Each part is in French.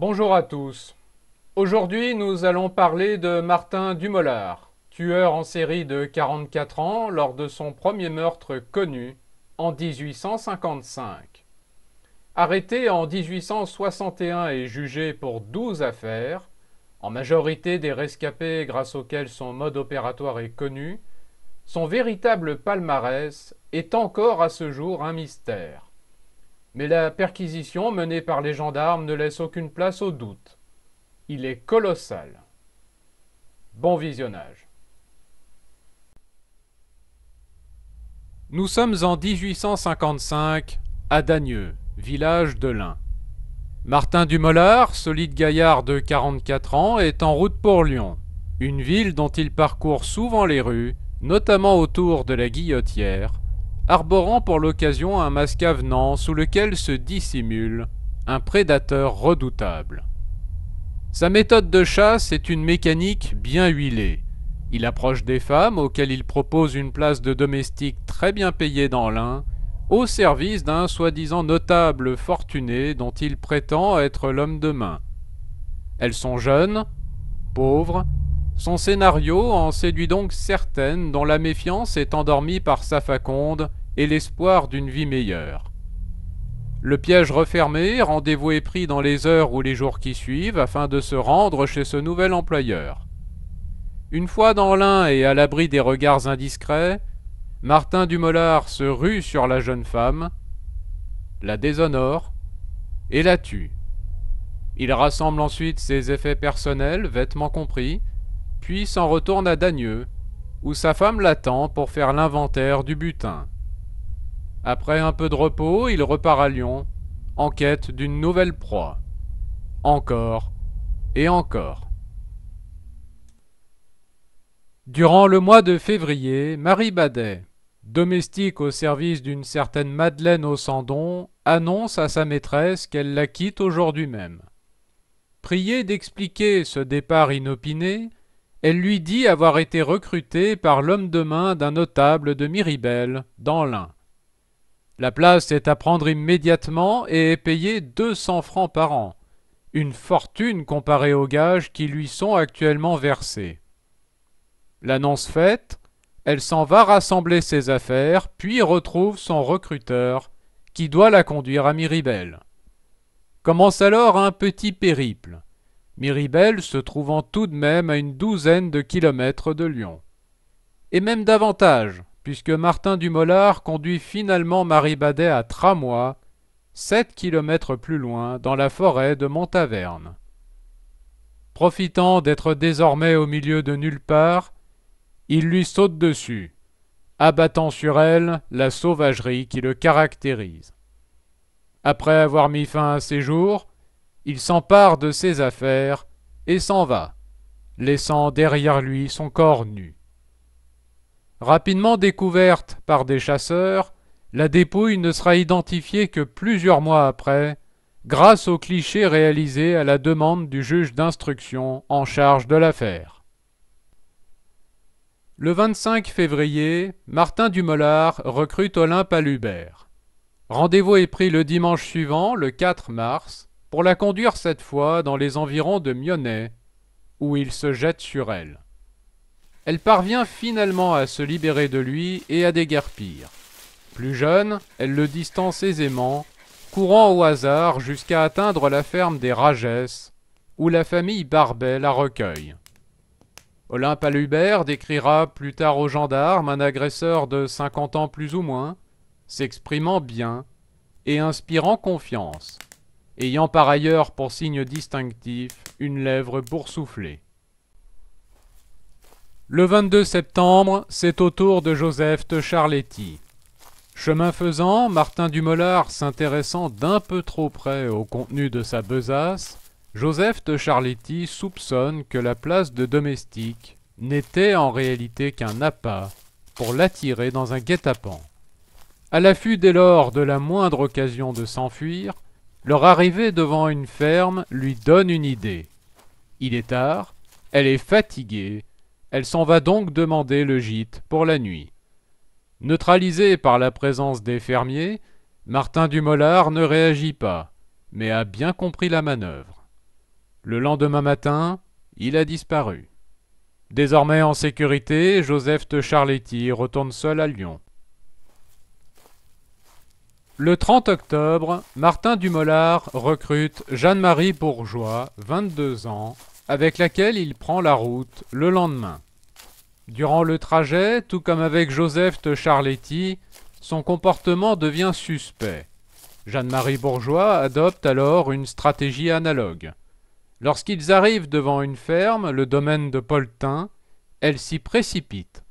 Bonjour à tous. Aujourd'hui, nous allons parler de Martin Dumollard, tueur en série de 44 ans lors de son premier meurtre connu en 1855. Arrêté en 1861 et jugé pour 12 affaires, en majorité des rescapés grâce auxquels son mode opératoire est connu, son véritable palmarès est encore à ce jour un mystère. Mais la perquisition menée par les gendarmes ne laisse aucune place au doute. Il est colossal. Bon visionnage. Nous sommes en 1855 à Dagneux, village de l'Ain. Martin Dumollard, solide gaillard de 44 ans, est en route pour Lyon, une ville dont il parcourt souvent les rues, notamment autour de la Guillotière, arborant pour l'occasion un masque avenant sous lequel se dissimule un prédateur redoutable. Sa méthode de chasse est une mécanique bien huilée. Il approche des femmes auxquelles il propose une place de domestique très bien payée dans l'un, au service d'un soi-disant notable fortuné dont il prétend être l'homme de main. Elles sont jeunes, pauvres, son scénario en séduit donc certaines dont la méfiance est endormie par sa faconde et l'espoir d'une vie meilleure. Le piège refermé, rendez-vous est pris dans les heures ou les jours qui suivent afin de se rendre chez ce nouvel employeur. Une fois dans l'un et à l'abri des regards indiscrets, Martin Dumollard se rue sur la jeune femme, la déshonore et la tue. Il rassemble ensuite ses effets personnels, vêtements compris, puis s'en retourne à Dagneux, où sa femme l'attend pour faire l'inventaire du butin. Après un peu de repos, il repart à Lyon, en quête d'une nouvelle proie. Encore et encore. Durant le mois de février, Marie Badet, domestique au service d'une certaine Madeleine au Sandon, annonce à sa maîtresse qu'elle la quitte aujourd'hui même. Priée d'expliquer ce départ inopiné, elle lui dit avoir été recrutée par l'homme de main d'un notable de Miribel, dans l'Ain. La place est à prendre immédiatement et est payée 200 francs par an, une fortune comparée aux gages qui lui sont actuellement versés. L'annonce faite, elle s'en va rassembler ses affaires, puis retrouve son recruteur, qui doit la conduire à Miribel. Commence alors un petit périple, Miribel se trouvant tout de même à une douzaine de kilomètres de Lyon. Et même davantage, puisque Martin Dumollard conduit finalement Marie Badet à Tramois, sept kilomètres plus loin, dans la forêt de Montaverne. Profitant d'être désormais au milieu de nulle part, il lui saute dessus, abattant sur elle la sauvagerie qui le caractérise. Après avoir mis fin à ses jours, il s'empare de ses affaires et s'en va, laissant derrière lui son corps nu. Rapidement découverte par des chasseurs, la dépouille ne sera identifiée que plusieurs mois après, grâce aux clichés réalisés à la demande du juge d'instruction en charge de l'affaire. Le 25 février, Martin Dumollard recrute Olympe Lubert. Rendez-vous est pris le dimanche suivant, le 4 mars, pour la conduire cette fois dans les environs de Mionnet, où il se jette sur elle elle parvient finalement à se libérer de lui et à déguerpir. Plus jeune, elle le distance aisément, courant au hasard jusqu'à atteindre la ferme des Ragesses, où la famille Barbet la recueille. Olympe Alhubert décrira plus tard aux gendarmes un agresseur de 50 ans plus ou moins, s'exprimant bien et inspirant confiance, ayant par ailleurs pour signe distinctif une lèvre boursouflée. Le 22 septembre, c'est au tour de Joseph de Charletti. Chemin faisant, Martin Dumollard s'intéressant d'un peu trop près au contenu de sa besace, Joseph de Charletti soupçonne que la place de domestique n'était en réalité qu'un appât pour l'attirer dans un guet-apens. À l'affût dès lors de la moindre occasion de s'enfuir, leur arrivée devant une ferme lui donne une idée. Il est tard, elle est fatiguée, elle s'en va donc demander le gîte pour la nuit. Neutralisé par la présence des fermiers, Martin Dumollard ne réagit pas, mais a bien compris la manœuvre. Le lendemain matin, il a disparu. Désormais en sécurité, Joseph de Charletti retourne seul à Lyon. Le 30 octobre, Martin Dumollard recrute Jeanne-Marie Bourgeois, 22 ans, avec laquelle il prend la route le lendemain. Durant le trajet, tout comme avec Joseph de Charletti, son comportement devient suspect. Jeanne-Marie Bourgeois adopte alors une stratégie analogue. Lorsqu'ils arrivent devant une ferme, le domaine de Poltin, elle s'y précipite.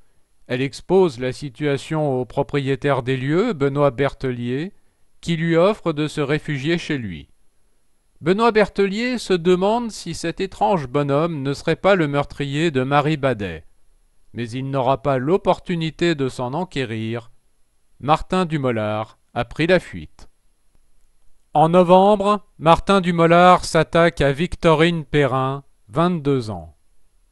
Elle expose la situation au propriétaire des lieux, Benoît Bertelier, qui lui offre de se réfugier chez lui. Benoît Bertelier se demande si cet étrange bonhomme ne serait pas le meurtrier de Marie Badet. Mais il n'aura pas l'opportunité de s'en enquérir. Martin Dumollard a pris la fuite. En novembre, Martin Dumollard s'attaque à Victorine Perrin, 22 ans.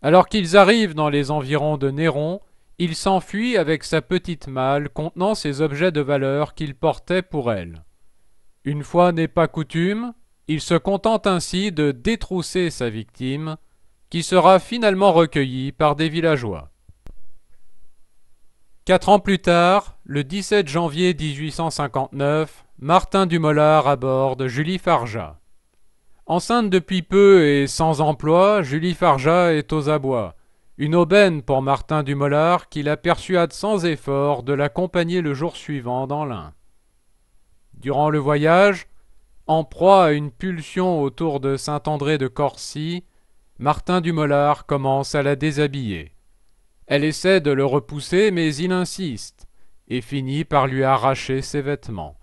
Alors qu'ils arrivent dans les environs de Néron, il s'enfuit avec sa petite malle contenant ses objets de valeur qu'il portait pour elle. Une fois n'est pas coutume, il se contente ainsi de détrousser sa victime, qui sera finalement recueillie par des villageois. Quatre ans plus tard, le 17 janvier 1859, Martin Dumollard aborde Julie Farja. Enceinte depuis peu et sans emploi, Julie Farja est aux abois. Une aubaine pour Martin Dumollard qui la persuade sans effort de l'accompagner le jour suivant dans l'Ain. Durant le voyage, en proie à une pulsion autour de Saint-André de Corcy, Martin Dumollard commence à la déshabiller. Elle essaie de le repousser, mais il insiste, et finit par lui arracher ses vêtements.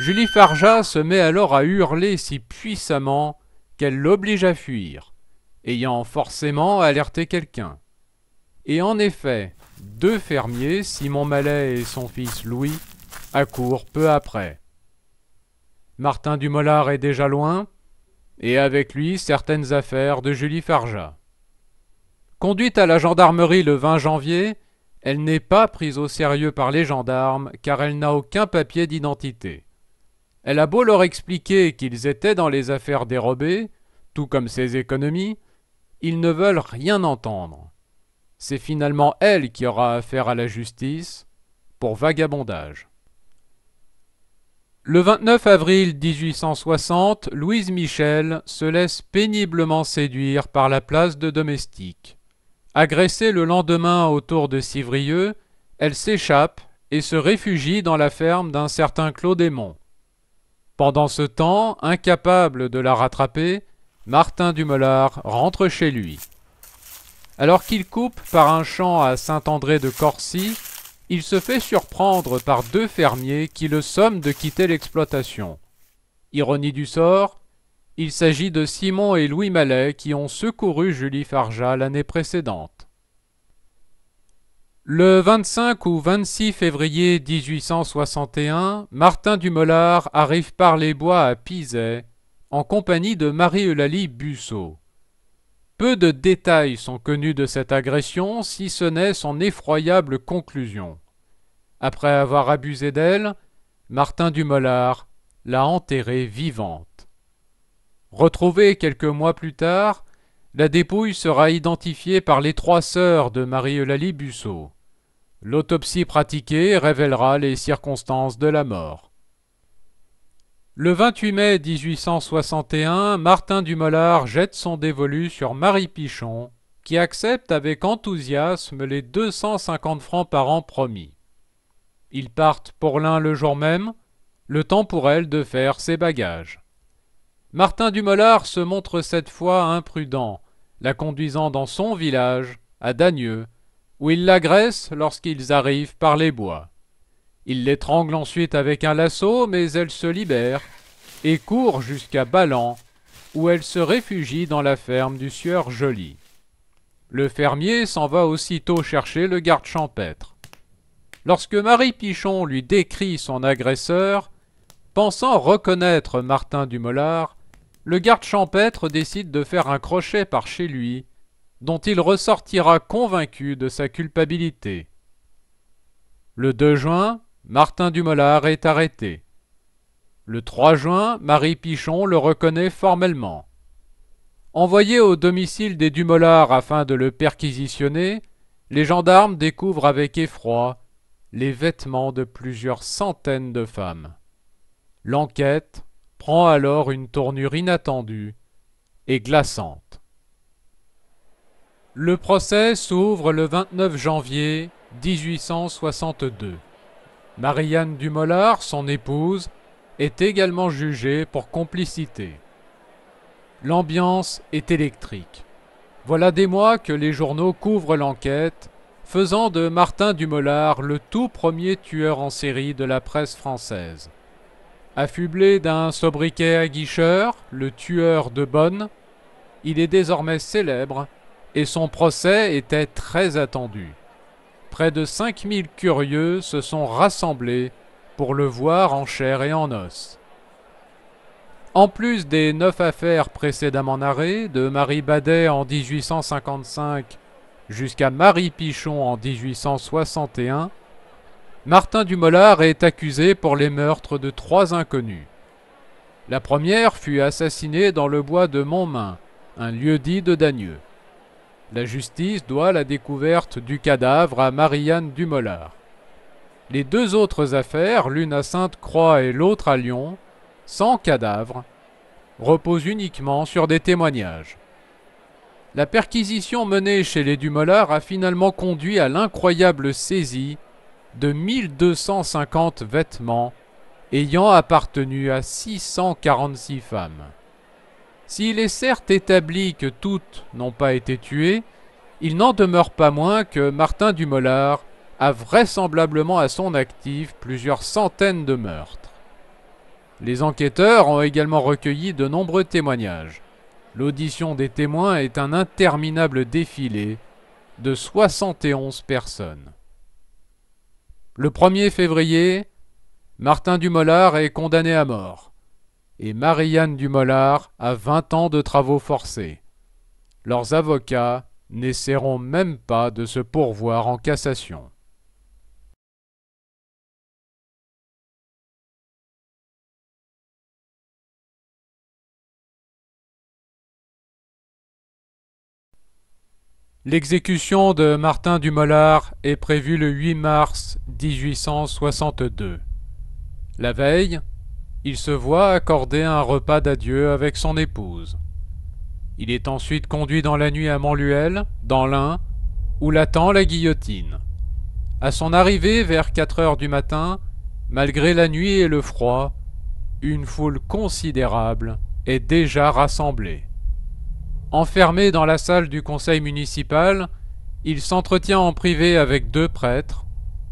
Julie Farja se met alors à hurler si puissamment qu'elle l'oblige à fuir, ayant forcément alerté quelqu'un. Et en effet, deux fermiers, Simon Mallet et son fils Louis, accourent peu après. Martin Dumollard est déjà loin, et avec lui certaines affaires de Julie Farja. Conduite à la gendarmerie le 20 janvier, elle n'est pas prise au sérieux par les gendarmes car elle n'a aucun papier d'identité. Elle a beau leur expliquer qu'ils étaient dans les affaires dérobées, tout comme ses économies, ils ne veulent rien entendre. C'est finalement elle qui aura affaire à la justice pour vagabondage. Le 29 avril 1860, Louise Michel se laisse péniblement séduire par la place de domestique. Agressée le lendemain autour de Civrieux, elle s'échappe et se réfugie dans la ferme d'un certain Claudémont. Pendant ce temps, incapable de la rattraper, Martin Dumollard rentre chez lui. Alors qu'il coupe par un champ à Saint-André de corsy il se fait surprendre par deux fermiers qui le somment de quitter l'exploitation. Ironie du sort, il s'agit de Simon et Louis Mallet qui ont secouru Julie Farja l'année précédente. Le 25 ou 26 février 1861, Martin Dumollard arrive par les bois à Pizet en compagnie de Marie-Eulalie Busseau. Peu de détails sont connus de cette agression, si ce n'est son effroyable conclusion. Après avoir abusé d'elle, Martin Dumollard l'a enterrée vivante. Retrouvée quelques mois plus tard, la dépouille sera identifiée par les trois sœurs de Marie-Eulalie Busseau. L'autopsie pratiquée révélera les circonstances de la mort. Le 28 mai 1861, Martin Dumollard jette son dévolu sur Marie Pichon, qui accepte avec enthousiasme les 250 francs par an promis. Ils partent pour l'un le jour même, le temps pour elle de faire ses bagages. Martin Dumollard se montre cette fois imprudent, la conduisant dans son village, à Dagneux, où il l'agresse lorsqu'ils arrivent par les bois. Il l'étrangle ensuite avec un lasso, mais elle se libère et court jusqu'à Ballan, où elle se réfugie dans la ferme du sieur Joly. Le fermier s'en va aussitôt chercher le garde champêtre. Lorsque Marie Pichon lui décrit son agresseur, pensant reconnaître Martin Dumollard, le garde champêtre décide de faire un crochet par chez lui, dont il ressortira convaincu de sa culpabilité. Le 2 juin, Martin Dumollard est arrêté. Le 3 juin, Marie Pichon le reconnaît formellement. Envoyé au domicile des Dumollards afin de le perquisitionner, les gendarmes découvrent avec effroi les vêtements de plusieurs centaines de femmes. L'enquête prend alors une tournure inattendue et glaçante. Le procès s'ouvre le 29 janvier 1862. Marianne Dumollard, son épouse, est également jugée pour complicité. L'ambiance est électrique. Voilà des mois que les journaux couvrent l'enquête, faisant de Martin Dumollard le tout premier tueur en série de la presse française. Affublé d'un sobriquet aguicheur, le tueur de Bonne, il est désormais célèbre et son procès était très attendu près de 5000 curieux se sont rassemblés pour le voir en chair et en os. En plus des neuf affaires précédemment narrées, de Marie Badet en 1855 jusqu'à Marie Pichon en 1861, Martin Dumollard est accusé pour les meurtres de trois inconnus. La première fut assassinée dans le bois de Montmain, un lieu-dit de Dagneux. La justice doit la découverte du cadavre à Marianne Dumollard. Les deux autres affaires, l'une à Sainte-Croix et l'autre à Lyon, sans cadavre, reposent uniquement sur des témoignages. La perquisition menée chez les Dumollard a finalement conduit à l'incroyable saisie de 1250 vêtements ayant appartenu à 646 femmes. S'il est certes établi que toutes n'ont pas été tuées, il n'en demeure pas moins que Martin Dumollard a vraisemblablement à son actif plusieurs centaines de meurtres. Les enquêteurs ont également recueilli de nombreux témoignages. L'audition des témoins est un interminable défilé de 71 personnes. Le 1er février, Martin Dumollard est condamné à mort et Marianne Dumollard a 20 ans de travaux forcés. Leurs avocats n'essaieront même pas de se pourvoir en cassation. L'exécution de Martin Dumollard est prévue le 8 mars 1862. La veille, il se voit accorder un repas d'adieu avec son épouse. Il est ensuite conduit dans la nuit à Montluel, dans l'Ain, où l'attend la guillotine. À son arrivée vers 4 heures du matin, malgré la nuit et le froid, une foule considérable est déjà rassemblée. Enfermé dans la salle du conseil municipal, il s'entretient en privé avec deux prêtres,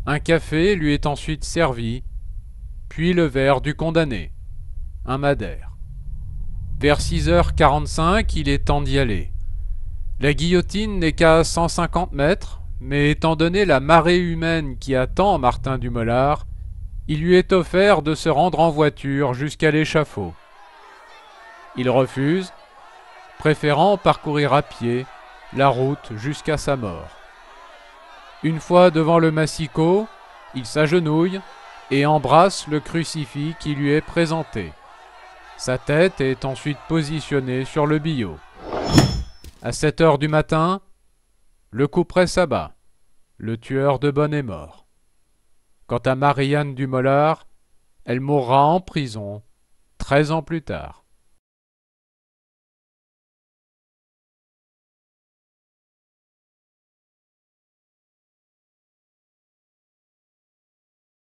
un café lui est ensuite servi, puis le verre du condamné, un madère. Vers 6h45, il est temps d'y aller. La guillotine n'est qu'à 150 mètres, mais étant donné la marée humaine qui attend Martin Dumollard, il lui est offert de se rendre en voiture jusqu'à l'échafaud. Il refuse, préférant parcourir à pied la route jusqu'à sa mort. Une fois devant le massicot, il s'agenouille et embrasse le crucifix qui lui est présenté. Sa tête est ensuite positionnée sur le billot. À 7 heures du matin, le couperet s'abat. Le tueur de bonne est mort. Quant à Marianne Dumollard, elle mourra en prison 13 ans plus tard.